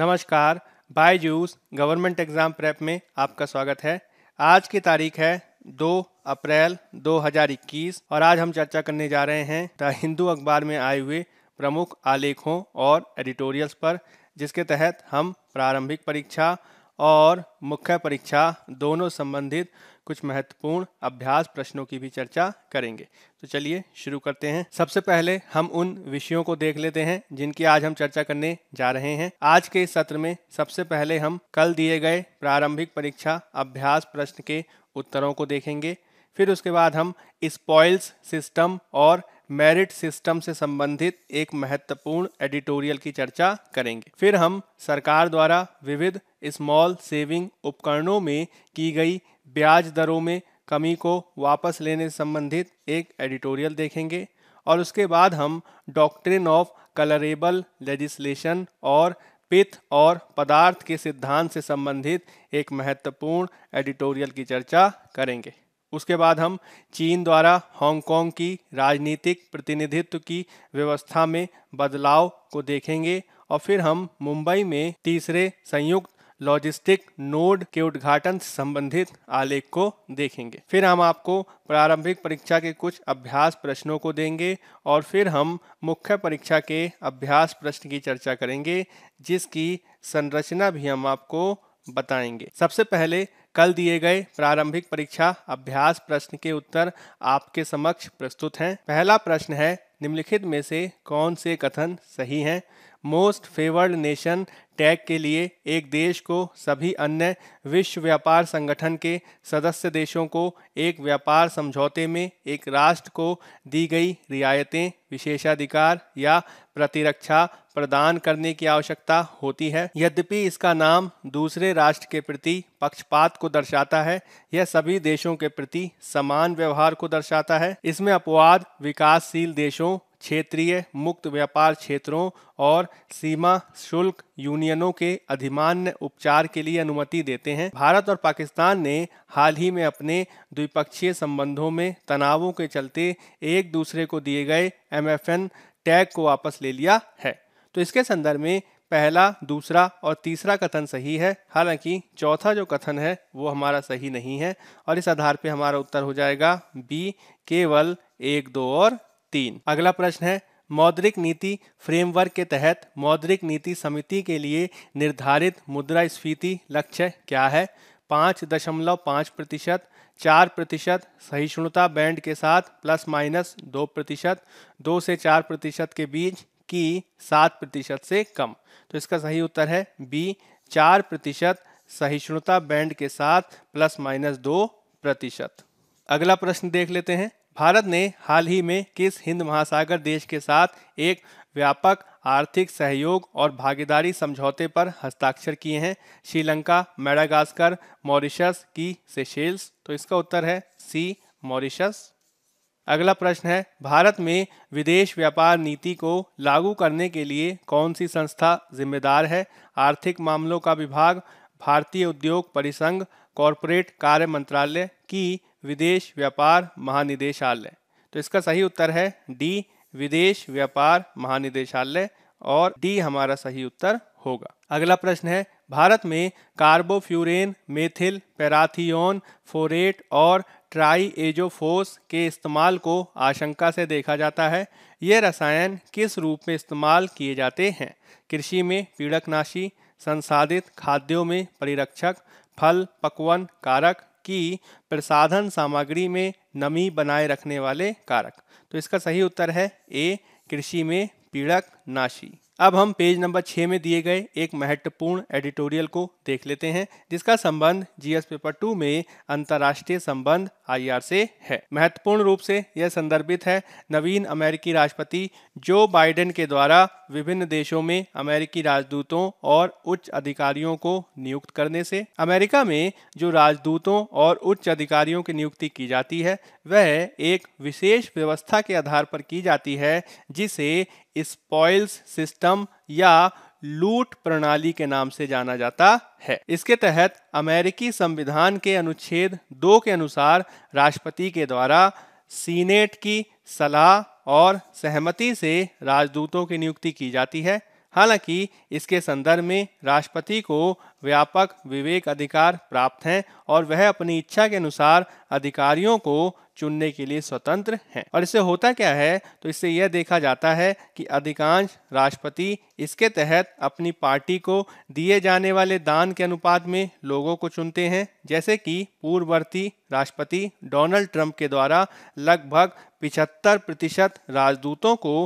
नमस्कार Byju's government exam prep में आपका स्वागत है आज की तारीख है दो अप्रैल 2021 और आज हम चर्चा करने जा रहे हैं द हिंदू अखबार में आए हुए प्रमुख आलेखों और एडिटोरियल्स पर जिसके तहत हम प्रारंभिक परीक्षा और मुख्य परीक्षा दोनों संबंधित कुछ महत्वपूर्ण अभ्यास प्रश्नों की भी चर्चा करेंगे तो चलिए शुरू करते हैं सबसे पहले हम उन विषयों को देख लेते हैं जिनकी आज हम चर्चा करने जा रहे हैं आज के इस सत्र में सबसे पहले हम कल दिए गए प्रारंभिक परीक्षा अभ्यास प्रश्न के उत्तरों को देखेंगे फिर उसके बाद हम स्पॉइल्स सिस्टम और मेरिट सिस्टम से संबंधित एक महत्वपूर्ण एडिटोरियल की चर्चा करेंगे फिर हम सरकार द्वारा विविध स्मॉल सेविंग उपकरणों में की गई ब्याज दरों में कमी को वापस लेने संबंधित एक एडिटोरियल देखेंगे और उसके बाद हम डॉक्ट्रिन ऑफ कलरेबल लेजिस्लेशन और पिथ और पदार्थ के सिद्धांत से संबंधित एक महत्वपूर्ण एडिटोरियल की चर्चा करेंगे उसके बाद हम चीन द्वारा हांगकांग की राजनीतिक प्रतिनिधित्व की व्यवस्था में बदलाव को देखेंगे और फिर हम मुंबई में तीसरे संयुक्त लॉजिस्टिक नोड के उद्घाटन से संबंधित आलेख को देखेंगे फिर हम आपको प्रारंभिक परीक्षा के कुछ अभ्यास प्रश्नों को देंगे और फिर हम मुख्य परीक्षा के अभ्यास प्रश्न की चर्चा करेंगे जिसकी संरचना भी हम आपको बताएंगे सबसे पहले कल दिए गए प्रारंभिक परीक्षा अभ्यास प्रश्न के उत्तर आपके समक्ष प्रस्तुत हैं पहला प्रश्न है निम्नलिखित में से कौन से कथन सही हैं मोस्ट फेवर्ड नेशन टैग के लिए एक देश को सभी अन्य विश्व व्यापार संगठन के सदस्य देशों को एक व्यापार समझौते में एक राष्ट्र को दी गई रियायतें विशेषाधिकार या प्रतिरक्षा प्रदान करने की आवश्यकता होती है यद्यपि इसका नाम दूसरे राष्ट्र के प्रति पक्षपात को दर्शाता है यह सभी देशों के प्रति समान व्यवहार को दर्शाता है इसमें अपवाद विकासशील देशों क्षेत्रीय मुक्त व्यापार क्षेत्रों और सीमा शुल्क यूनियनों के अधिमान्य उपचार के लिए अनुमति देते हैं भारत और पाकिस्तान ने हाल ही में अपने द्विपक्षीय संबंधों में तनावों के चलते एक दूसरे को दिए गए एम टैग को वापस ले लिया है तो इसके संदर्भ में पहला दूसरा और तीसरा कथन सही है हालांकि चौथा जो कथन है वो हमारा सही नहीं है और इस आधार पे हमारा उत्तर हो जाएगा बी केवल एक दो और तीन अगला प्रश्न है मौद्रिक नीति फ्रेमवर्क के तहत मौद्रिक नीति समिति के लिए निर्धारित मुद्रा स्फीति लक्ष्य क्या है पाँच दशमलव पाँच प्रतिशत चार प्रतिशत सहिष्णुता बैंड के साथ प्लस माइनस दो प्रतिशत दो से चार प्रतिशत के बीच की सात प्रतिशत से कम तो इसका सही उत्तर है बी चार प्रतिशत सहिष्णुता बैंड के साथ प्लस माइनस दो प्रतिशत अगला प्रश्न देख लेते हैं भारत ने हाल ही में किस हिंद महासागर देश के साथ एक व्यापक आर्थिक सहयोग और भागीदारी समझौते पर हस्ताक्षर किए हैं श्रीलंका मेडागास्कर मॉरिशस की सेशेल्स तो इसका उत्तर है सी मॉरिशस अगला प्रश्न है भारत में विदेश व्यापार नीति को लागू करने के लिए कौन सी संस्था जिम्मेदार है आर्थिक मामलों का विभाग भारतीय उद्योग परिसंघ कॉरपोरेट कार्य मंत्रालय की विदेश व्यापार महानिदेशालय तो इसका सही उत्तर है डी विदेश व्यापार महानिदेशालय और डी हमारा सही उत्तर होगा अगला प्रश्न है भारत में कार्बोफ्यूरेन मेथिल पैराथियोन फोरेट और ट्राई एजोफोस के इस्तेमाल को आशंका से देखा जाता है ये रसायन किस रूप में इस्तेमाल किए जाते हैं कृषि में पीड़कनाशी संसाधित खाद्यों में परिरक्षक फल पकवन कारक कि प्रसाधन सामग्री में नमी बनाए रखने वाले कारक तो इसका सही उत्तर है ए कृषि में पीड़क नाशी अब हम पेज नंबर छः में दिए गए एक महत्वपूर्ण एडिटोरियल को देख लेते हैं जिसका संबंध जीएस पेपर टू में अंतर्राष्ट्रीय संबंध आईआर से है महत्वपूर्ण रूप से यह संदर्भित है नवीन अमेरिकी राष्ट्रपति जो बाइडेन के द्वारा विभिन्न देशों में अमेरिकी राजदूतों और उच्च अधिकारियों को नियुक्त करने से अमेरिका में जो राजदूतों और उच्च अधिकारियों की नियुक्ति की जाती है वह एक विशेष व्यवस्था के आधार पर की जाती है जिसे स्पॉइल्स सिस्टम या लूट प्रणाली के नाम से जाना जाता है इसके तहत अमेरिकी संविधान के अनुच्छेद दो के अनुसार राष्ट्रपति के द्वारा सीनेट की सलाह और सहमति से राजदूतों की नियुक्ति की जाती है हालांकि इसके संदर्भ में राष्ट्रपति को व्यापक विवेक अधिकार प्राप्त हैं और वह अपनी इच्छा के अनुसार अधिकारियों को चुनने के लिए स्वतंत्र हैं और इससे होता क्या है तो इससे यह देखा जाता है कि अधिकांश राष्ट्रपति इसके तहत अपनी पार्टी को दिए जाने वाले दान के अनुपात में लोगों को चुनते हैं जैसे कि पूर्ववर्ती राष्ट्रपति डोनाल्ड ट्रंप के द्वारा लगभग पिछहत्तर प्रतिशत राजदूतों को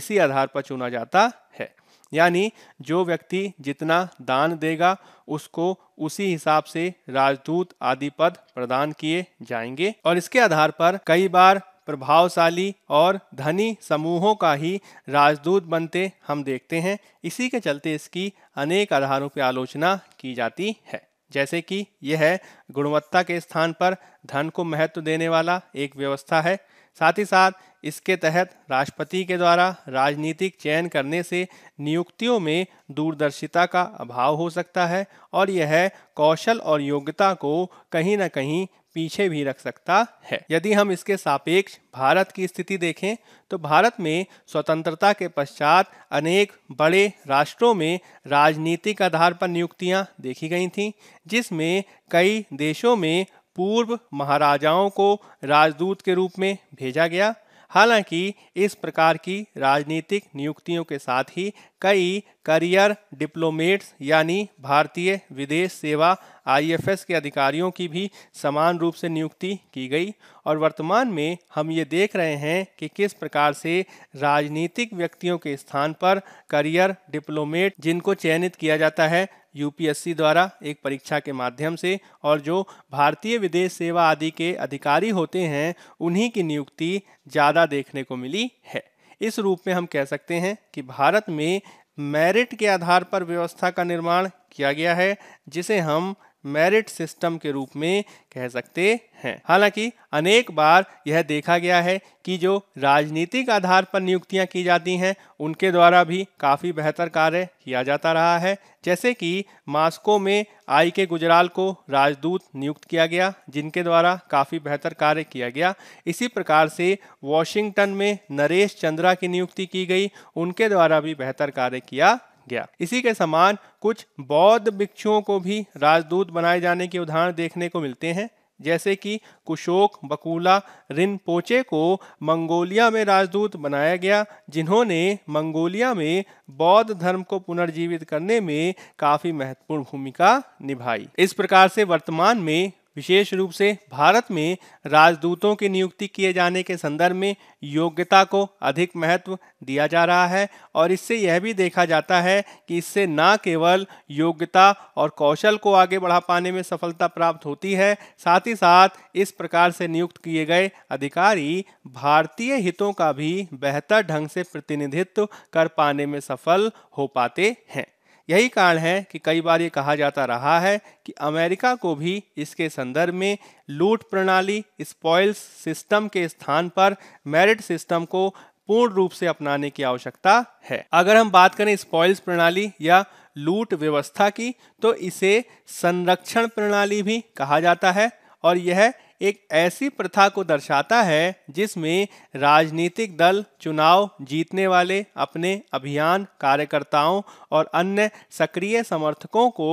इसी आधार पर चुना जाता है यानी जो व्यक्ति जितना दान देगा उसको उसी हिसाब से राजदूत आदि पद प्रदान किए जाएंगे और इसके आधार पर कई बार प्रभावशाली और धनी समूहों का ही राजदूत बनते हम देखते हैं इसी के चलते इसकी अनेक आधारों पर आलोचना की जाती है जैसे कि यह है गुणवत्ता के स्थान पर धन को महत्व देने वाला एक व्यवस्था है साथ ही साथ इसके तहत राष्ट्रपति के द्वारा राजनीतिक चयन करने से नियुक्तियों में दूरदर्शिता का अभाव हो सकता है और यह कौशल और योग्यता को कहीं ना कहीं पीछे भी रख सकता है यदि हम इसके सापेक्ष भारत की स्थिति देखें तो भारत में स्वतंत्रता के पश्चात अनेक बड़े राष्ट्रों में राजनीतिक आधार पर नियुक्तियां देखी गई थीं जिसमें कई देशों में पूर्व महाराजाओं को राजदूत के रूप में भेजा गया हालांकि इस प्रकार की राजनीतिक नियुक्तियों के साथ ही कई करियर डिप्लोमेट्स यानी भारतीय विदेश सेवा आईएफएस के अधिकारियों की भी समान रूप से नियुक्ति की गई और वर्तमान में हम ये देख रहे हैं कि किस प्रकार से राजनीतिक व्यक्तियों के स्थान पर करियर डिप्लोमेट जिनको चयनित किया जाता है यूपीएससी द्वारा एक परीक्षा के माध्यम से और जो भारतीय विदेश सेवा आदि के अधिकारी होते हैं उन्हीं की नियुक्ति ज़्यादा देखने को मिली है इस रूप में हम कह सकते हैं कि भारत में मेरिट के आधार पर व्यवस्था का निर्माण किया गया है जिसे हम मेरिट सिस्टम के रूप में कह सकते हैं हालांकि अनेक बार यह देखा गया है कि जो राजनीतिक आधार पर नियुक्तियां की जाती हैं उनके द्वारा भी काफ़ी बेहतर कार्य किया जाता रहा है जैसे कि मास्को में आई के गुजराल को राजदूत नियुक्त किया गया जिनके द्वारा काफ़ी बेहतर कार्य किया गया इसी प्रकार से वॉशिंगटन में नरेश चंद्रा की नियुक्ति की गई उनके द्वारा भी बेहतर कार्य किया गया इसी के समान कुछ बौद्ध भिक्षुओं को भी राजदूत बनाए जाने के उदाहरण देखने को मिलते हैं जैसे कि कुशोक बकुला पोचे को मंगोलिया में राजदूत बनाया गया जिन्होंने मंगोलिया में बौद्ध धर्म को पुनर्जीवित करने में काफी महत्वपूर्ण भूमिका निभाई इस प्रकार से वर्तमान में विशेष रूप से भारत में राजदूतों की नियुक्ति किए जाने के संदर्भ में योग्यता को अधिक महत्व दिया जा रहा है और इससे यह भी देखा जाता है कि इससे न केवल योग्यता और कौशल को आगे बढ़ा पाने में सफलता प्राप्त होती है साथ ही साथ इस प्रकार से नियुक्त किए गए अधिकारी भारतीय हितों का भी बेहतर ढंग से प्रतिनिधित्व कर पाने में सफल हो पाते हैं यही कारण है कि कई बार ये कहा जाता रहा है कि अमेरिका को भी इसके संदर्भ में लूट प्रणाली स्पॉइल्स सिस्टम के स्थान पर मेरिट सिस्टम को पूर्ण रूप से अपनाने की आवश्यकता है अगर हम बात करें स्पॉइल्स प्रणाली या लूट व्यवस्था की तो इसे संरक्षण प्रणाली भी कहा जाता है और यह एक ऐसी प्रथा को दर्शाता है जिसमें राजनीतिक दल चुनाव जीतने वाले अपने अभियान कार्यकर्ताओं और अन्य सक्रिय समर्थकों को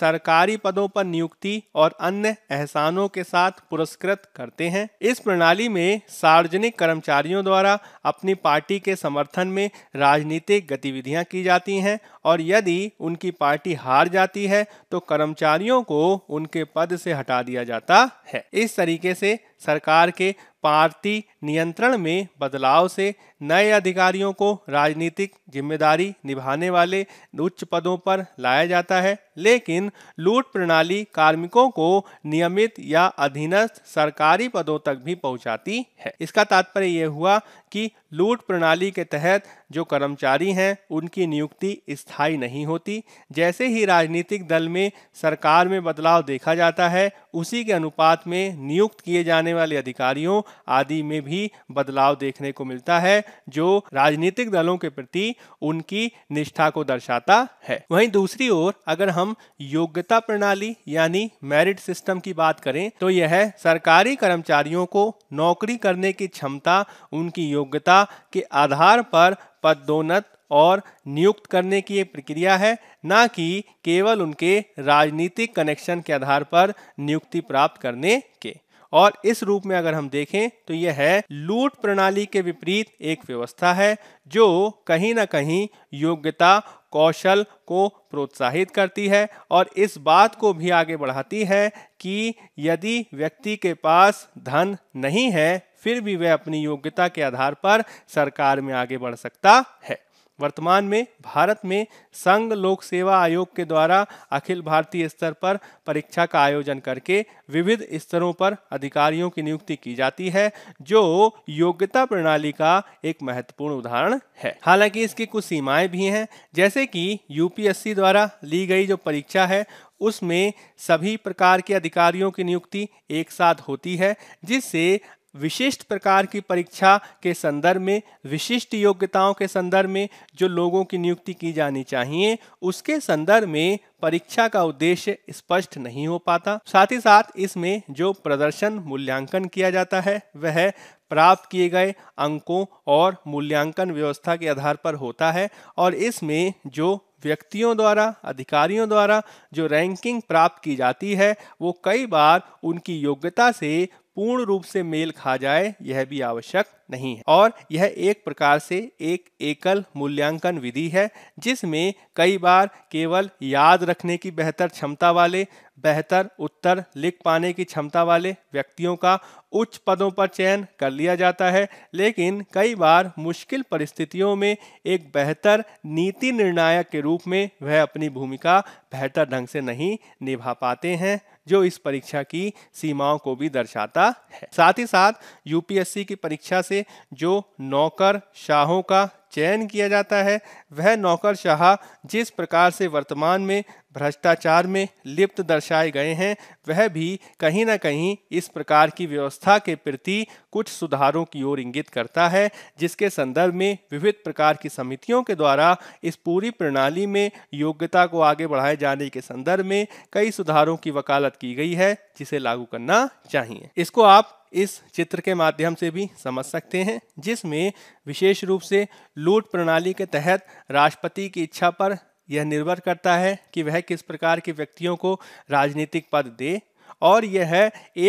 सरकारी पदों पर नियुक्ति और अन्य एहसानों के साथ पुरस्कृत करते हैं इस प्रणाली में सार्वजनिक कर्मचारियों द्वारा अपनी पार्टी के समर्थन में राजनीतिक गतिविधियां की जाती हैं और यदि उनकी पार्टी हार जाती है तो कर्मचारियों को उनके पद से हटा दिया जाता है इस तरीके तरीके से सरकार के पार्टी नियंत्रण में बदलाव से नए अधिकारियों को राजनीतिक जिम्मेदारी निभाने वाले उच्च पदों पर लाया जाता है लेकिन लूट प्रणाली कार्मिकों को नियमित या अधीनस्थ सरकारी पदों तक भी पहुंचाती है इसका तात्पर्य यह हुआ कि लूट प्रणाली के तहत जो कर्मचारी हैं उनकी नियुक्ति स्थायी नहीं होती जैसे ही राजनीतिक दल में सरकार में बदलाव देखा जाता है उसी के अनुपात में नियुक्त किए जाने वाले अधिकारियों आदि में भी बदलाव देखने को मिलता है जो राजनीतिक दलों के प्रति उनकी निष्ठा को दर्शाता है वहीं दूसरी ओर अगर हम योग्यता प्रणाली यानी मेरिट सिस्टम की बात करें तो यह सरकारी कर्मचारियों को नौकरी करने की क्षमता उनकी योग्यता के आधार पर पदोन्नत और नियुक्त करने की एक प्रक्रिया है ना कि केवल उनके राजनीतिक कनेक्शन के आधार पर नियुक्ति प्राप्त करने के और इस रूप में अगर हम देखें तो यह है लूट प्रणाली के विपरीत एक व्यवस्था है जो कहीं ना कहीं योग्यता कौशल को प्रोत्साहित करती है और इस बात को भी आगे बढ़ाती है कि यदि व्यक्ति के पास धन नहीं है फिर भी वह अपनी योग्यता के आधार पर सरकार में आगे बढ़ सकता है वर्तमान में भारत में संघ लोक सेवा आयोग के द्वारा अखिल भारतीय स्तर पर परीक्षा का आयोजन करके विविध स्तरों पर अधिकारियों की नियुक्ति की जाती है जो योग्यता प्रणाली का एक महत्वपूर्ण उदाहरण है हालांकि इसकी कुछ सीमाएं भी हैं जैसे कि यूपीएससी द्वारा ली गई जो परीक्षा है उसमें सभी प्रकार के अधिकारियों की नियुक्ति एक साथ होती है जिससे विशिष्ट प्रकार की परीक्षा के संदर्भ में विशिष्ट योग्यताओं के संदर्भ में जो लोगों की नियुक्ति की जानी चाहिए उसके संदर्भ में परीक्षा का उद्देश्य स्पष्ट नहीं हो पाता साथ ही साथ इसमें जो प्रदर्शन मूल्यांकन किया जाता है वह प्राप्त किए गए अंकों और मूल्यांकन व्यवस्था के आधार पर होता है और इसमें जो व्यक्तियों द्वारा अधिकारियों द्वारा जो रैंकिंग प्राप्त की जाती है वो कई बार उनकी योग्यता से पूर्ण रूप से मेल खा जाए यह भी आवश्यक नहीं है और यह एक प्रकार से एक एकल मूल्यांकन विधि है जिसमें कई बार केवल याद रखने की बेहतर क्षमता वाले बेहतर उत्तर लिख पाने की क्षमता वाले व्यक्तियों का उच्च पदों पर चयन कर लिया जाता है लेकिन कई बार मुश्किल परिस्थितियों में एक बेहतर नीति निर्णायक के रूप में वह अपनी भूमिका बेहतर ढंग से नहीं निभा पाते हैं जो इस परीक्षा की सीमाओं को भी दर्शाता है साथ ही साथ यूपीएससी की परीक्षा से जो नौकर शाहों का चयन किया जाता है वह नौकरशाह जिस प्रकार से वर्तमान में भ्रष्टाचार में लिप्त दर्शाए गए हैं वह भी कहीं ना कहीं इस प्रकार की व्यवस्था के प्रति कुछ सुधारों की ओर इंगित करता है जिसके संदर्भ में विविध प्रकार की समितियों के द्वारा इस पूरी प्रणाली में योग्यता को आगे बढ़ाए जाने के संदर्भ में कई सुधारों की वकालत की गई है जिसे लागू करना चाहिए इसको आप इस चित्र के माध्यम से भी समझ सकते हैं जिसमें विशेष रूप से लूट प्रणाली के तहत राष्ट्रपति की इच्छा पर यह निर्भर करता है कि वह किस प्रकार के व्यक्तियों को राजनीतिक पद दे और यह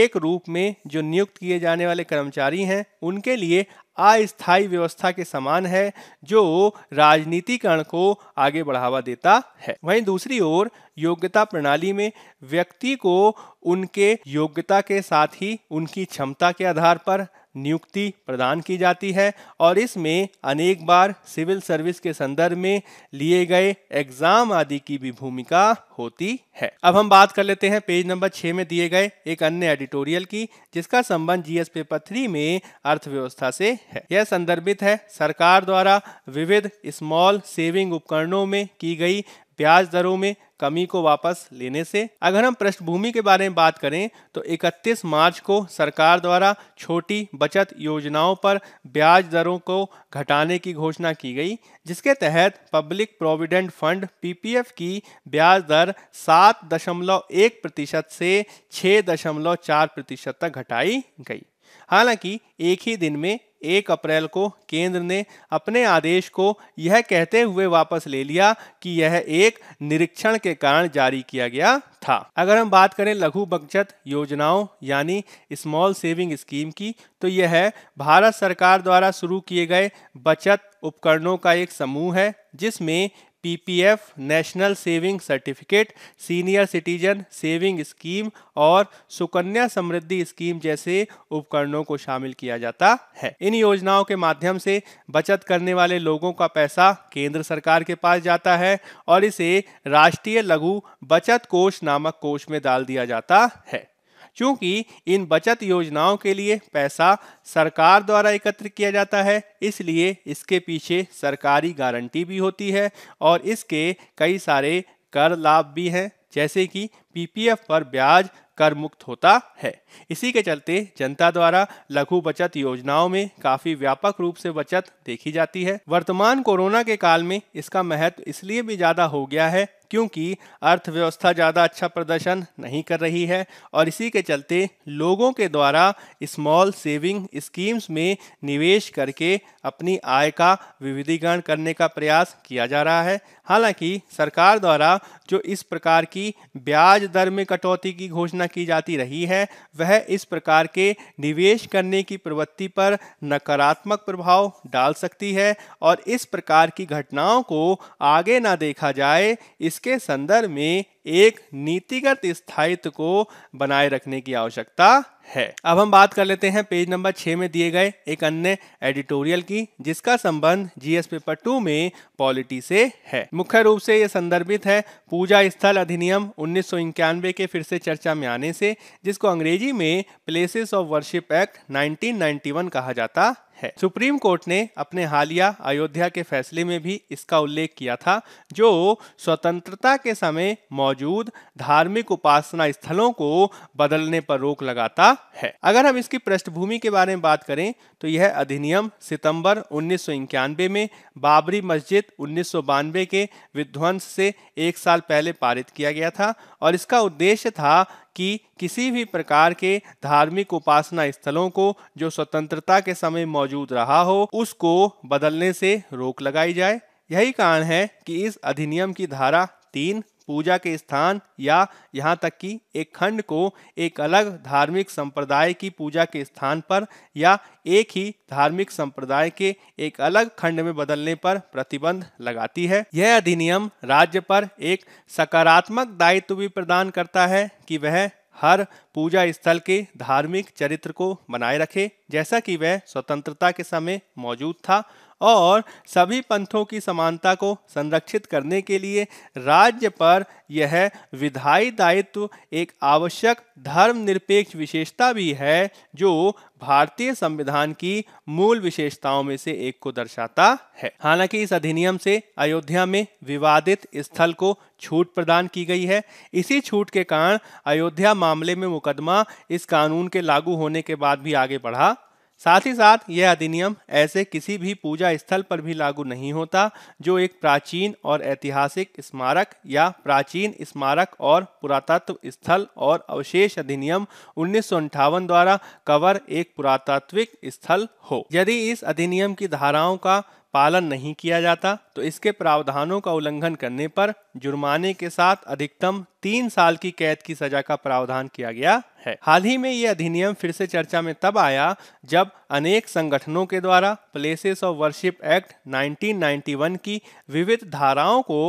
एक रूप में जो नियुक्त किए जाने वाले कर्मचारी हैं उनके लिए अस्थायी व्यवस्था के समान है जो राजनीतिकरण को आगे बढ़ावा देता है वहीं दूसरी ओर योग्यता प्रणाली में व्यक्ति को उनके योग्यता के साथ ही उनकी क्षमता के आधार पर नियुक्ति प्रदान की जाती है और इसमें अनेक बार सिविल सर्विस के संदर्भ में लिए गए एग्जाम आदि की भी भूमिका होती है अब हम बात कर लेते हैं पेज नंबर छः में दिए गए एक अन्य एडिटोरियल की जिसका संबंध जीएस पेपर थ्री में अर्थव्यवस्था से है यह संदर्भित है सरकार द्वारा विविध स्मॉल सेविंग उपकरणों में की गई ब्याज दरों में कमी को वापस लेने से अगर हम पृष्ठभूमि के बारे में बात करें तो 31 मार्च को सरकार द्वारा छोटी बचत योजनाओं पर ब्याज दरों को घटाने की घोषणा की गई जिसके तहत पब्लिक प्रोविडेंट फंड पीपीएफ की ब्याज दर 7.1 प्रतिशत से 6.4 प्रतिशत तक घटाई गई हालांकि एक ही दिन में एक अप्रैल को केंद्र ने अपने आदेश को यह कहते हुए वापस ले लिया कि यह एक निरीक्षण के कारण जारी किया गया था अगर हम बात करें लघु बचत योजनाओं यानी स्मॉल सेविंग स्कीम की तो यह भारत सरकार द्वारा शुरू किए गए बचत उपकरणों का एक समूह है जिसमें PPF national saving certificate senior citizen saving scheme और सुकन्या समृद्धि स्कीम जैसे उपकरणों को शामिल किया जाता है इन योजनाओं के माध्यम से बचत करने वाले लोगों का पैसा केंद्र सरकार के पास जाता है और इसे राष्ट्रीय लघु बचत कोष नामक कोष में डाल दिया जाता है क्योंकि इन बचत योजनाओं के लिए पैसा सरकार द्वारा एकत्र किया जाता है इसलिए इसके पीछे सरकारी गारंटी भी होती है और इसके कई सारे कर लाभ भी हैं जैसे कि पीपीएफ पर ब्याज कर मुक्त होता है इसी के चलते जनता द्वारा लघु बचत योजनाओं में काफी व्यापक रूप से बचत देखी जाती है वर्तमान कोरोना के काल में इसका महत्व इसलिए भी ज्यादा हो गया है क्योंकि अर्थव्यवस्था ज़्यादा अच्छा प्रदर्शन नहीं कर रही है और इसी के चलते लोगों के द्वारा स्मॉल सेविंग स्कीम्स में निवेश करके अपनी आय का विविधीकरण करने का प्रयास किया जा रहा है हालांकि सरकार द्वारा जो इस प्रकार की ब्याज दर में कटौती की घोषणा की जाती रही है वह इस प्रकार के निवेश करने की प्रवृत्ति पर नकारात्मक प्रभाव डाल सकती है और इस प्रकार की घटनाओं को आगे ना देखा जाए इसके संदर्भ में एक नीतिगत स्थायित्व को बनाए रखने की आवश्यकता है अब हम बात कर लेते हैं पेज नंबर छः में दिए गए एक अन्य एडिटोरियल की जिसका संबंध जीएस पेपर टू में पॉलिटी से है मुख्य रूप से यह संदर्भित है पूजा स्थल अधिनियम उन्नीस के फिर से चर्चा में आने से जिसको अंग्रेजी में प्लेसेस ऑफ वर्शिप एक्ट 1991 कहा जाता है सुप्रीम कोर्ट ने अपने हालिया अयोध्या के फैसले में भी इसका उल्लेख किया था जो स्वतंत्रता के समय मौजूद धार्मिक उपासना स्थलों को बदलने पर रोक लगाता है अगर हम इसकी पृष्ठभूमि के बारे में बात करें तो यह अधिनियम सितंबर उन्नीस में बाबरी मस्जिद उन्नीस के विध्वंस से एक साल पहले पारित किया गया था और इसका उद्देश्य था कि किसी भी प्रकार के धार्मिक उपासना स्थलों को जो स्वतंत्रता के समय मौजूद रहा हो उसको बदलने से रोक लगाई जाए यही कारण है कि इस अधिनियम की धारा तीन पूजा के स्थान या यहाँ तक कि एक खंड को एक अलग धार्मिक संप्रदाय की पूजा के स्थान पर या एक ही धार्मिक संप्रदाय के एक अलग खंड में बदलने पर प्रतिबंध लगाती है यह अधिनियम राज्य पर एक सकारात्मक दायित्व भी प्रदान करता है कि वह हर पूजा स्थल के धार्मिक चरित्र को बनाए रखे जैसा कि वह स्वतंत्रता के समय मौजूद था और सभी पंथों की समानता को संरक्षित करने के लिए राज्य पर यह विधायी दायित्व एक आवश्यक धर्मनिरपेक्ष विशेषता भी है जो भारतीय संविधान की मूल विशेषताओं में से एक को दर्शाता है हालांकि इस अधिनियम से अयोध्या में विवादित स्थल को छूट प्रदान की गई है इसी छूट के कारण अयोध्या मामले में मुकदमा इस कानून के लागू होने के बाद भी आगे बढ़ा साथ ही साथ यह अधिनियम ऐसे किसी भी पूजा स्थल पर भी लागू नहीं होता जो एक प्राचीन और ऐतिहासिक स्मारक या प्राचीन स्मारक और पुरातत्व स्थल और अवशेष अधिनियम उन्नीस द्वारा कवर एक पुरातात्विक स्थल हो यदि इस अधिनियम की धाराओं का पालन नहीं किया जाता तो इसके प्रावधानों का उल्लंघन करने पर जुर्माने के साथ अधिकतम तीन साल की कैद की सजा का प्रावधान किया गया है हाल ही में ये अधिनियम फिर से चर्चा में तब आया जब अनेक संगठनों के द्वारा प्लेसेस ऑफ वर्शिप एक्ट 1991 की विविध धाराओं को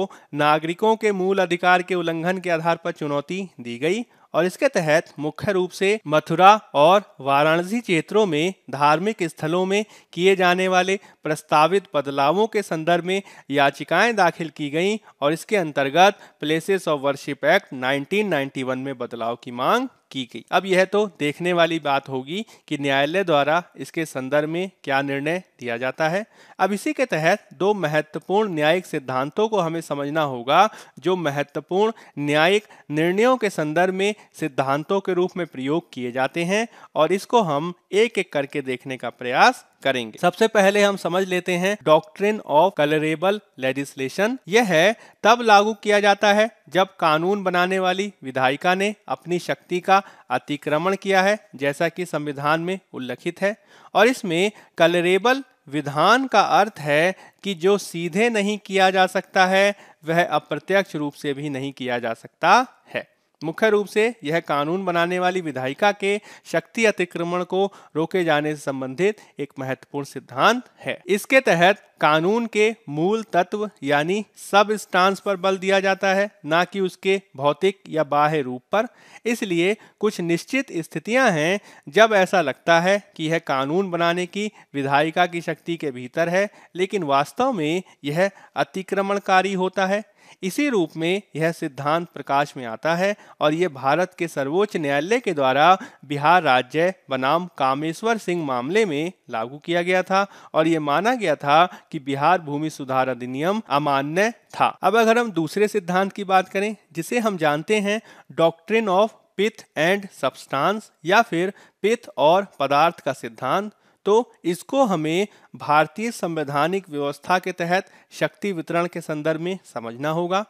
नागरिकों के मूल अधिकार के उल्लंघन के आधार पर चुनौती दी गई और इसके तहत मुख्य रूप से मथुरा और वाराणसी क्षेत्रों में धार्मिक स्थलों में किए जाने वाले प्रस्तावित बदलावों के संदर्भ में याचिकाएं दाखिल की गईं और इसके अंतर्गत प्लेसेस ऑफ वर्शिप एक्ट 1991 में बदलाव की मांग की गई अब यह तो देखने वाली बात होगी कि न्यायालय द्वारा इसके संदर्भ में क्या निर्णय दिया जाता है अब इसी के तहत दो महत्वपूर्ण न्यायिक सिद्धांतों को हमें समझना होगा जो महत्वपूर्ण न्यायिक निर्णयों के संदर्भ में सिद्धांतों के रूप में प्रयोग किए जाते हैं और इसको हम एक एक करके देखने का प्रयास करेंगे सबसे पहले हम समझ लेते हैं डॉक्ट्रिन ऑफ कलरेबल लेजिस्लेशन यह है तब लागू किया जाता है जब कानून बनाने वाली विधायिका ने अपनी शक्ति का अतिक्रमण किया है जैसा कि संविधान में उल्लिखित है और इसमें कलरेबल विधान का अर्थ है कि जो सीधे नहीं किया जा सकता है वह अप्रत्यक्ष रूप से भी नहीं किया जा सकता है मुख्य रूप से यह कानून बनाने वाली विधायिका के शक्ति अतिक्रमण को रोके जाने से संबंधित एक महत्वपूर्ण सिद्धांत है इसके तहत कानून के मूल तत्व यानी सब स्टांस पर बल दिया जाता है ना कि उसके भौतिक या बाह्य रूप पर इसलिए कुछ निश्चित स्थितियां हैं जब ऐसा लगता है कि यह कानून बनाने की विधायिका की शक्ति के भीतर है लेकिन वास्तव में यह अतिक्रमणकारी होता है इसी रूप में यह सिद्धांत प्रकाश में आता है और यह भारत के सर्वोच्च न्यायालय के द्वारा बिहार राज्य बनाम कामेश्वर सिंह मामले में लागू किया गया था और यह माना गया था कि बिहार भूमि सुधार अधिनियम अमान्य था अब अगर हम दूसरे सिद्धांत की बात करें जिसे हम जानते हैं doctrine of pith and substance या फिर पिथ और पदार्थ का सिद्धांत तो इसको हमें भारतीय संवैधानिक व्यवस्था के तहत शक्ति वितरण के संदर्भ में समझना होगा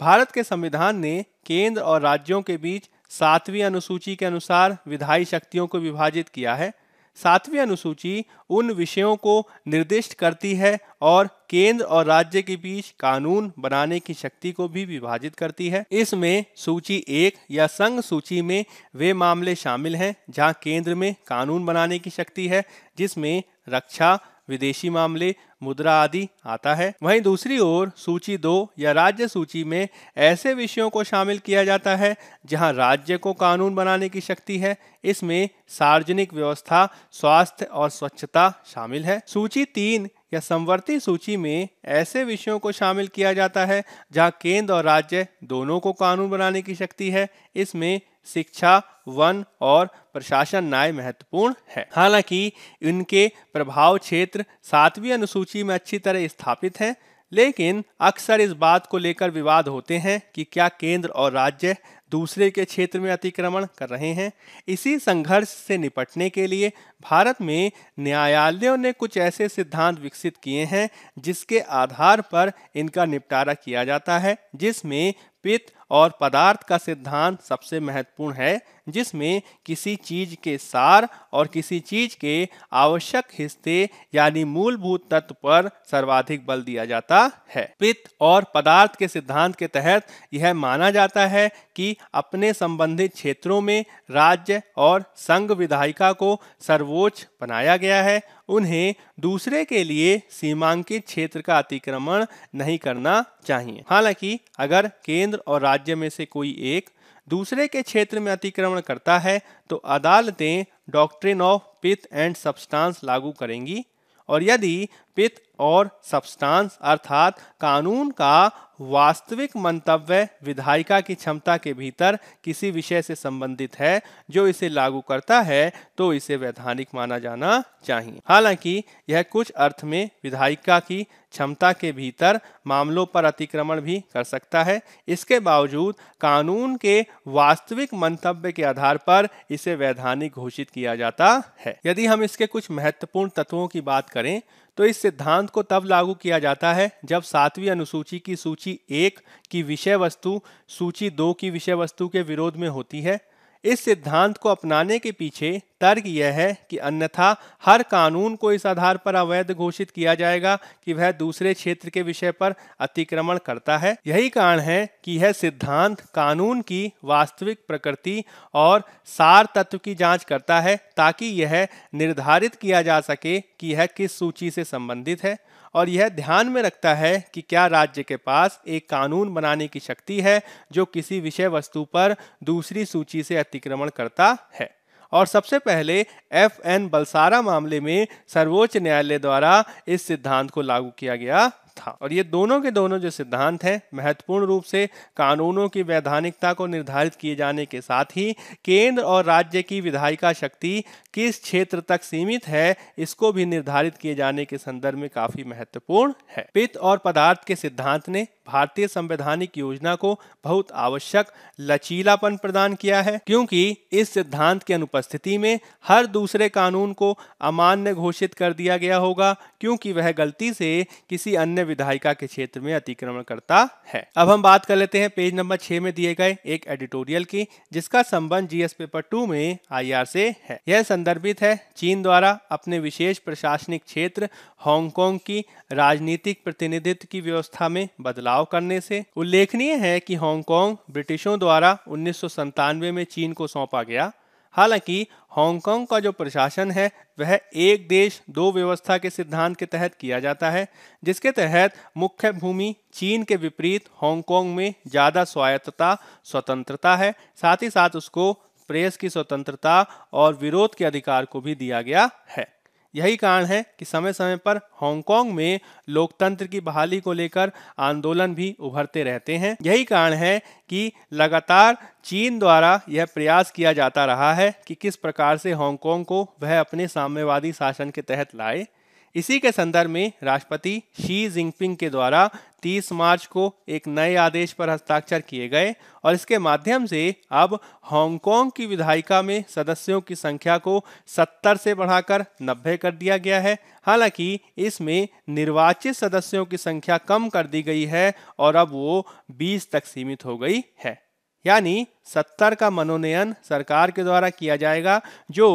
भारत के संविधान ने केंद्र और राज्यों के बीच सातवीं अनुसूची के अनुसार विधायी शक्तियों को विभाजित किया है सातवीं अनुसूची उन विषयों को निर्दिष्ट करती है और केंद्र और राज्य के बीच कानून बनाने की शक्ति को भी विभाजित करती है इसमें सूची एक या संघ सूची में वे मामले शामिल हैं जहां केंद्र में कानून बनाने की शक्ति है जिसमें रक्षा विदेशी मामले मुद्रा आदि आता है वहीं दूसरी ओर सूची दो या राज्य सूची में ऐसे विषयों को शामिल किया जाता है जहां राज्य को कानून बनाने की शक्ति है इसमें सार्वजनिक व्यवस्था स्वास्थ्य और स्वच्छता शामिल है सूची तीन या समवर्ती सूची में ऐसे विषयों को शामिल किया जाता है जहां केंद्र और राज्य दोनों को कानून बनाने की शक्ति है इसमें शिक्षा वन और प्रशासन न्याय महत्वपूर्ण है हालांकि इनके प्रभाव क्षेत्र सातवीं अनुसूची में अच्छी तरह स्थापित हैं लेकिन अक्सर इस बात को लेकर विवाद होते हैं कि क्या केंद्र और राज्य दूसरे के क्षेत्र में अतिक्रमण कर रहे हैं इसी संघर्ष से निपटने के लिए भारत में न्यायालयों ने कुछ ऐसे सिद्धांत विकसित किए हैं जिसके आधार पर इनका निपटारा किया जाता है जिसमें पित और पदार्थ का सिद्धांत सबसे महत्वपूर्ण है जिसमें किसी चीज के सार और किसी चीज के आवश्यक हिस्से यानी मूलभूत तत्व पर सर्वाधिक बल दिया जाता है पित्त और पदार्थ के सिद्धांत के तहत यह माना जाता है कि अपने संबंधित क्षेत्रों में राज्य और संघ विधायिका को सर्वोच्च बनाया गया है उन्हें दूसरे के लिए सीमांकित क्षेत्र का अतिक्रमण नहीं करना चाहिए हालांकि अगर केंद्र और राज्य राज्य में से कोई एक दूसरे के क्षेत्र में अतिक्रमण करता है तो अदालतें doctrine of pith and substance लागू करेंगी और यदि पित और सबस्टांस अर्थात कानून का वास्तविक मंतव्य विधायिका की क्षमता के भीतर किसी विषय से संबंधित है जो इसे लागू करता है तो इसे वैधानिक माना जाना चाहिए हालांकि यह कुछ अर्थ में विधायिका की क्षमता के भीतर मामलों पर अतिक्रमण भी कर सकता है इसके बावजूद कानून के वास्तविक मंतव्य के आधार पर इसे वैधानिक घोषित किया जाता है यदि हम इसके कुछ महत्वपूर्ण तत्वों की बात करें तो इस सिद्धांत को तब लागू किया जाता है जब सातवीं अनुसूची की सूची एक की विषय वस्तु सूची दो की विषय वस्तु के विरोध में होती है इस सिद्धांत को अपनाने के पीछे तर्क यह है कि अन्यथा हर कानून को इस आधार पर अवैध घोषित किया जाएगा कि वह दूसरे क्षेत्र के विषय पर अतिक्रमण करता है यही कारण है कि यह सिद्धांत कानून की वास्तविक प्रकृति और सार तत्व की जांच करता है ताकि यह निर्धारित किया जा सके कि यह किस सूची से संबंधित है और यह ध्यान में रखता है कि क्या राज्य के पास एक कानून बनाने की शक्ति है जो किसी विषय वस्तु पर दूसरी सूची से अतिक्रमण करता है और सबसे पहले एफ एन बलसारा मामले में सर्वोच्च न्यायालय द्वारा इस सिद्धांत को लागू किया गया था और ये दोनों के दोनों जो सिद्धांत हैं महत्वपूर्ण रूप से कानूनों की वैधानिकता को निर्धारित किए जाने के साथ ही केंद्र और राज्य की विधायिका शक्ति किस क्षेत्र तक सीमित है इसको भी निर्धारित किए जाने के संदर्भ में काफी महत्वपूर्ण है पित्त और पदार्थ के सिद्धांत ने भारतीय संवैधानिक योजना को बहुत आवश्यक लचीलापन प्रदान किया है क्योंकि इस सिद्धांत की अनुपस्थिति में हर दूसरे कानून को अमान्य घोषित कर दिया गया होगा क्योंकि वह गलती से किसी अन्य विधायिका के क्षेत्र में अतिक्रमण करता है अब हम बात कर लेते हैं पेज नंबर छह में दिए गए एक एडिटोरियल की जिसका संबंध जीएस पेपर टू में आई से है यह संदर्भित है चीन द्वारा अपने विशेष प्रशासनिक क्षेत्र हांगकांग की राजनीतिक प्रतिनिधित्व की व्यवस्था में बदलाव बदलाव करने से उल्लेखनीय है कि हांगकांग ब्रिटिशों द्वारा उन्नीस में चीन को सौंपा गया हालांकि हांगकांग का जो प्रशासन है वह एक देश दो व्यवस्था के सिद्धांत के तहत किया जाता है जिसके तहत मुख्य भूमि चीन के विपरीत हांगकांग में ज़्यादा स्वायत्तता स्वतंत्रता है साथ ही साथ उसको प्रेस की स्वतंत्रता और विरोध के अधिकार को भी दिया गया है यही कारण है कि समय समय पर हांगकांग में लोकतंत्र की बहाली को लेकर आंदोलन भी उभरते रहते हैं यही कारण है कि लगातार चीन द्वारा यह प्रयास किया जाता रहा है कि किस प्रकार से हांगकांग को वह अपने साम्यवादी शासन के तहत लाए इसी के संदर्भ में राष्ट्रपति शी जिनपिंग के द्वारा 30 मार्च को एक नए आदेश पर हस्ताक्षर किए गए और इसके माध्यम से अब हांगकांग की विधायिका में सदस्यों की संख्या को 70 से बढ़ाकर 90 कर दिया गया है हालांकि इसमें निर्वाचित सदस्यों की संख्या कम कर दी गई है और अब वो 20 तक सीमित हो गई है यानी सत्तर का मनोनयन सरकार के द्वारा किया जाएगा जो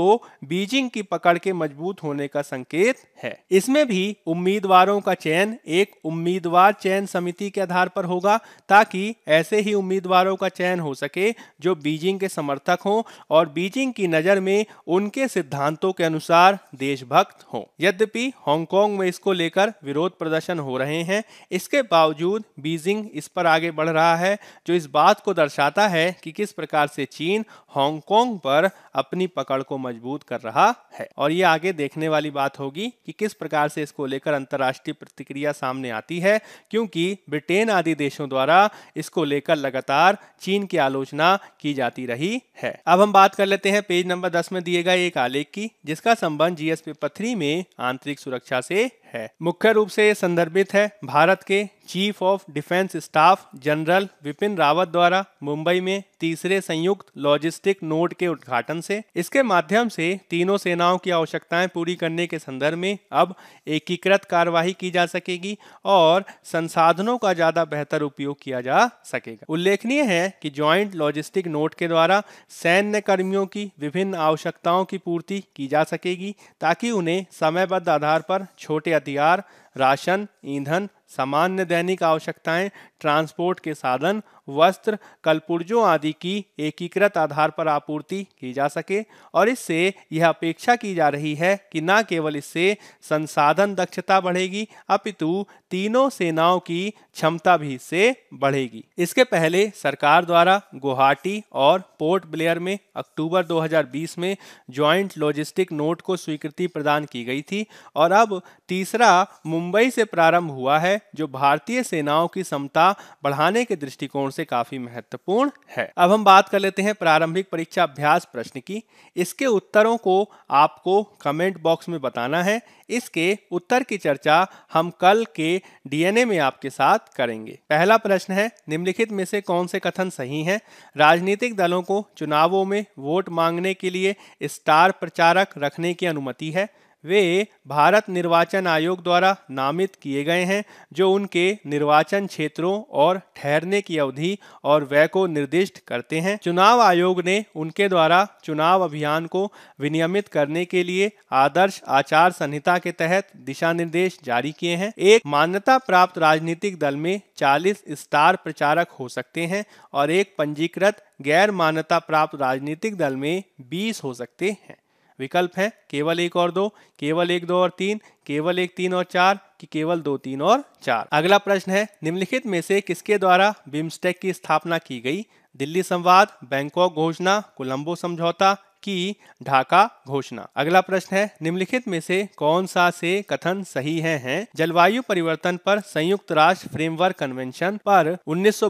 बीजिंग की पकड़ के मजबूत होने का संकेत है इसमें भी उम्मीदवारों का चयन एक उम्मीदवार चयन समिति के आधार पर होगा ताकि ऐसे ही उम्मीदवारों का चयन हो सके जो बीजिंग के समर्थक हों और बीजिंग की नजर में उनके सिद्धांतों के अनुसार देशभक्त हों यद्यपि हांगकांग में इसको लेकर विरोध प्रदर्शन हो रहे हैं इसके बावजूद बीजिंग इस पर आगे बढ़ रहा है जो इस बात को दर्शाता है कि किस प्रकार से चीन हांगकांग पर अपनी पकड़ को मजबूत कर रहा है और ये आगे देखने वाली बात होगी कि किस प्रकार से इसको लेकर अंतर्राष्ट्रीय प्रतिक्रिया सामने आती है क्योंकि ब्रिटेन आदि देशों द्वारा इसको लेकर लगातार चीन की आलोचना की जाती रही है अब हम बात कर लेते हैं पेज नंबर दस में दिए गए एक आलेख की जिसका संबंध जीएस पेपर थ्री में आंतरिक सुरक्षा से है मुख्य रूप से ये संदर्भित है भारत के chief of defence staff general Vipin Rawat द्वारा मुंबई में तीसरे संयुक्त लॉजिस्टिक नोड के उद्घाटन से इसके माध्यम से तीनों सेनाओं की आवश्यकताएं पूरी करने के संदर्भ में अब एकीकृत कार्यवाही की जा सकेगी और संसाधनों का ज्यादा बेहतर उपयोग किया जा सकेगा उल्लेखनीय है कि ज्वाइंट लॉजिस्टिक नोट के द्वारा सैन्य कर्मियों की विभिन्न आवश्यकताओं की पूर्ति की जा सकेगी ताकि उन्हें समयबद्ध आधार पर छोटे अधियार राशन ईंधन सामान्य दैनिक आवश्यकताएं ट्रांसपोर्ट के साधन वस्त्र कलपुर्जों आदि की एकीकृत आधार पर आपूर्ति की जा सके और इससे यह अपेक्षा की जा रही है कि न केवल इससे संसाधन दक्षता बढ़ेगी अपितु तीनों सेनाओं की क्षमता भी इससे बढ़ेगी इसके पहले सरकार द्वारा गुवाहाटी और पोर्ट ब्लेयर में अक्टूबर 2020 में ज्वाइंट लॉजिस्टिक नोट को स्वीकृति प्रदान की गई थी और अब तीसरा मुंबई मुंबई से प्रारंभ हुआ है जो भारतीय सेनाओं की क्षमता बढ़ाने के दृष्टिकोण से काफी महत्वपूर्ण है अब हम बात कर लेते हैं प्रारंभिक परीक्षा अभ्यास प्रश्न की इसके उत्तरों को आपको कमेंट बॉक्स में बताना है इसके उत्तर की चर्चा हम कल के डीएनए में आपके साथ करेंगे पहला प्रश्न है निम्नलिखित में से कौन से कथन सही है राजनीतिक दलों को चुनावों में वोट मांगने के लिए स्टार प्रचारक रखने की अनुमति है वे भारत निर्वाचन आयोग द्वारा नामित किए गए हैं जो उनके निर्वाचन क्षेत्रों और ठहरने की अवधि और व्यय को निर्दिष्ट करते हैं चुनाव आयोग ने उनके द्वारा चुनाव अभियान को विनियमित करने के लिए आदर्श आचार संहिता के तहत दिशा निर्देश जारी किए हैं एक मान्यता प्राप्त राजनीतिक दल में 40 स्टार प्रचारक हो सकते हैं और एक पंजीकृत गैर मान्यता प्राप्त राजनीतिक दल में 20 हो सकते हैं विकल्प है केवल एक और दो केवल एक दो और तीन केवल एक तीन और चार कि केवल दो तीन और चार अगला प्रश्न है निम्नलिखित में से किसके द्वारा बिम्स्टेक की स्थापना की गई दिल्ली संवाद बैंकॉक घोषणा कोलंबो समझौता की ढाका घोषणा अगला प्रश्न है निम्नलिखित में से कौन सा से कथन सही है, है? जलवायु परिवर्तन पर संयुक्त राष्ट्र फ्रेमवर्क कन्वेंशन पर उन्नीस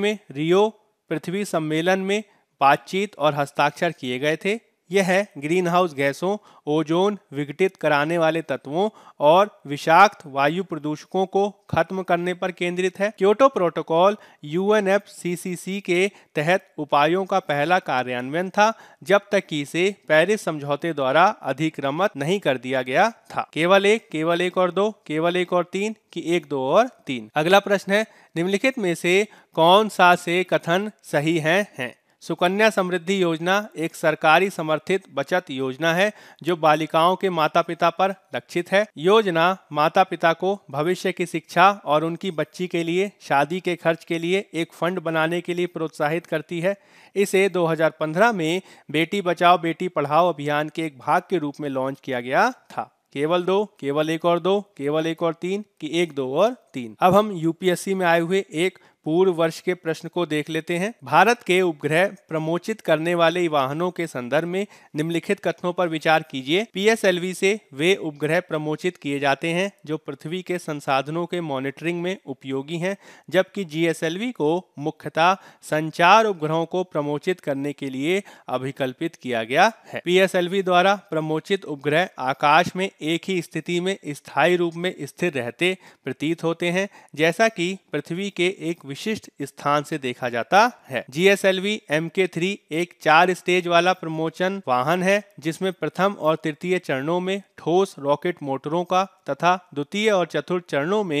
में रियो पृथ्वी सम्मेलन में बातचीत और हस्ताक्षर किए गए थे यह है हाउस गैसों ओजोन विघटित कराने वाले तत्वों और विषाक्त वायु प्रदूषकों को खत्म करने पर केंद्रित है क्योटो प्रोटोकॉल यूएनएफसीसीसी के तहत उपायों का पहला कार्यान्वयन था जब तक कि इसे पेरिस समझौते द्वारा अधिक्रमत नहीं कर दिया गया था केवल एक केवल एक और दो केवल एक और तीन कि एक दो और तीन अगला प्रश्न है निम्नलिखित में से कौन सा से कथन सही है, है? सुकन्या समृद्धि योजना एक सरकारी समर्थित बचत योजना है जो बालिकाओं के माता पिता पर लक्षित है योजना माता पिता को भविष्य की शिक्षा और उनकी बच्ची के लिए शादी के खर्च के लिए एक फंड बनाने के लिए प्रोत्साहित करती है इसे 2015 में बेटी बचाओ बेटी पढ़ाओ अभियान के एक भाग के रूप में लॉन्च किया गया था केवल दो केवल एक और दो केवल एक और तीन की एक दो और तीन अब हम यूपीएससी में आए हुए एक पूर्व वर्ष के प्रश्न को देख लेते हैं भारत के उपग्रह प्रमोचित करने वाले वाहनों के संदर्भ में निम्नलिखित कथनों पर विचार कीजिए पीएसएलवी से वे उपग्रह प्रमोचित किए जाते हैं जो पृथ्वी के संसाधनों के मॉनिटरिंग में उपयोगी हैं जबकि जीएसएलवी को मुख्यतः संचार उपग्रहों को प्रमोचित करने के लिए अभिकल्पित किया गया है पीएसएलवी द्वारा प्रमोचित उपग्रह आकाश में एक ही स्थिति में स्थायी रूप में स्थिर रहते प्रतीत होते हैं जैसा कि पृथ्वी के एक विशिष्ट स्थान से देखा जाता है G S L V M K three एक चार स्टेज वाला प्रमोचन वाहन है जिसमें प्रथम और तृतीय चरणों में ठोस रॉकेट मोटरों का तथा द्वितीय और चतुर्थ चरणों में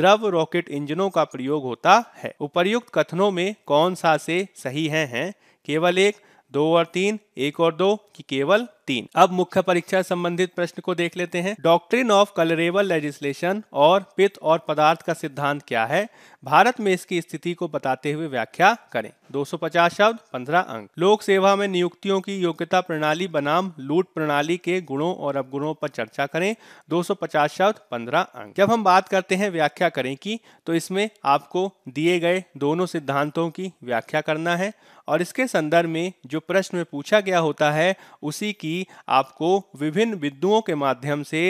द्रव रॉकेट इंजनों का प्रयोग होता है उपर्युक्त कथनों में कौन सा से सही है, है? केवल एक दो और तीन एक और दो कि केवल तीन अब मुख्य परीक्षा संबंधित प्रश्न को देख लेते हैं डॉक्ट्रिन ऑफ कलरेबल लेजिस्लेशन और पित्त और पदार्थ का सिद्धांत क्या है भारत में इसकी स्थिति को बताते हुए व्याख्या करें 250 शब्द 15 अंक लोक सेवा में नियुक्तियों की योग्यता प्रणाली बनाम लूट प्रणाली के गुणों और अवगुणों पर चर्चा करें 250 शब्द 15 अंक जब हम बात करते हैं व्याख्या करें की तो इसमें आपको दिए गए दोनों सिद्धांतों की व्याख्या करना है और इसके संदर्भ में जो प्रश्न में पूछा गया होता है उसी की आपको विभिन्न बिंदुओं के माध्यम से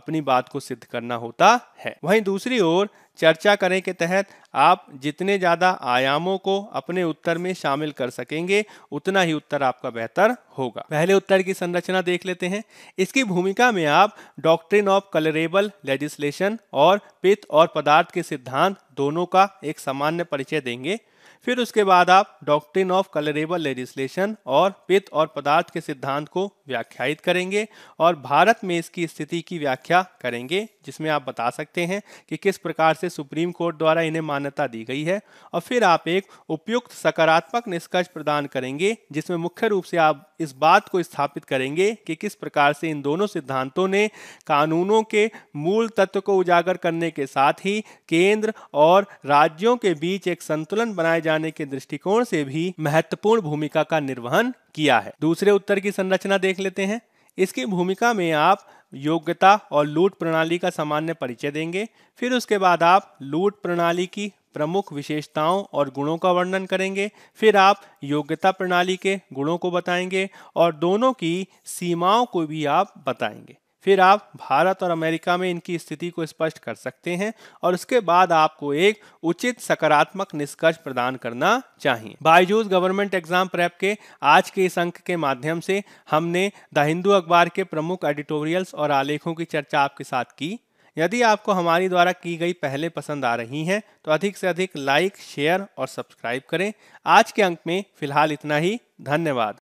अपनी बात को सिद्ध करना होता है वहीं दूसरी ओर चर्चा करें के तहत आप जितने ज़्यादा आयामों को अपने उत्तर में शामिल कर सकेंगे उतना ही उत्तर आपका बेहतर होगा पहले उत्तर की संरचना देख लेते हैं इसकी भूमिका में आप डॉक्ट्रिन ऑफ कलरेबल लेजिस्लेशन और पित्त और पदार्थ के सिद्धांत दोनों का एक सामान्य परिचय देंगे फिर उसके बाद आप डॉक्ट्रिन ऑफ कलरेबल लेजिस्लेशन और पित्त और पदार्थ के सिद्धांत को व्याख्यायित करेंगे और भारत में इसकी स्थिति की व्याख्या करेंगे जिसमें आप बता सकते हैं कि किस प्रकार से सुप्रीम कोर्ट द्वारा इन्हें मान्यता दी गई है और फिर आप एक उपयुक्त सकारात्मक निष्कर्ष प्रदान करेंगे जिसमें मुख्य रूप से आप इस बात को स्थापित करेंगे कि किस प्रकार से इन दोनों सिद्धांतों ने कानूनों के मूल तत्व को उजागर करने के साथ ही केंद्र और राज्यों के बीच एक संतुलन बनाए जाने के दृष्टिकोण से भी महत्वपूर्ण भूमिका का निर्वहन किया है दूसरे उत्तर की संरचना देख लेते हैं इसकी भूमिका में आप योग्यता और लूट प्रणाली का सामान्य परिचय देंगे फिर उसके बाद आप लूट प्रणाली की प्रमुख विशेषताओं और गुणों का वर्णन करेंगे फिर आप योग्यता प्रणाली के गुणों को बताएंगे और दोनों की सीमाओं को भी आप बताएंगे फिर आप भारत और अमेरिका में इनकी स्थिति को स्पष्ट कर सकते हैं और उसके बाद आपको एक उचित सकारात्मक निष्कर्ष प्रदान करना चाहिए बायजूस गवर्नमेंट एग्जाम प्रेप के आज के इस अंक के माध्यम से हमने द हिंदू अखबार के प्रमुख एडिटोरियल्स और आलेखों की चर्चा आपके साथ की यदि आपको हमारी द्वारा की गई पहले पसंद आ रही हैं तो अधिक से अधिक लाइक शेयर और सब्सक्राइब करें आज के अंक में फिलहाल इतना ही धन्यवाद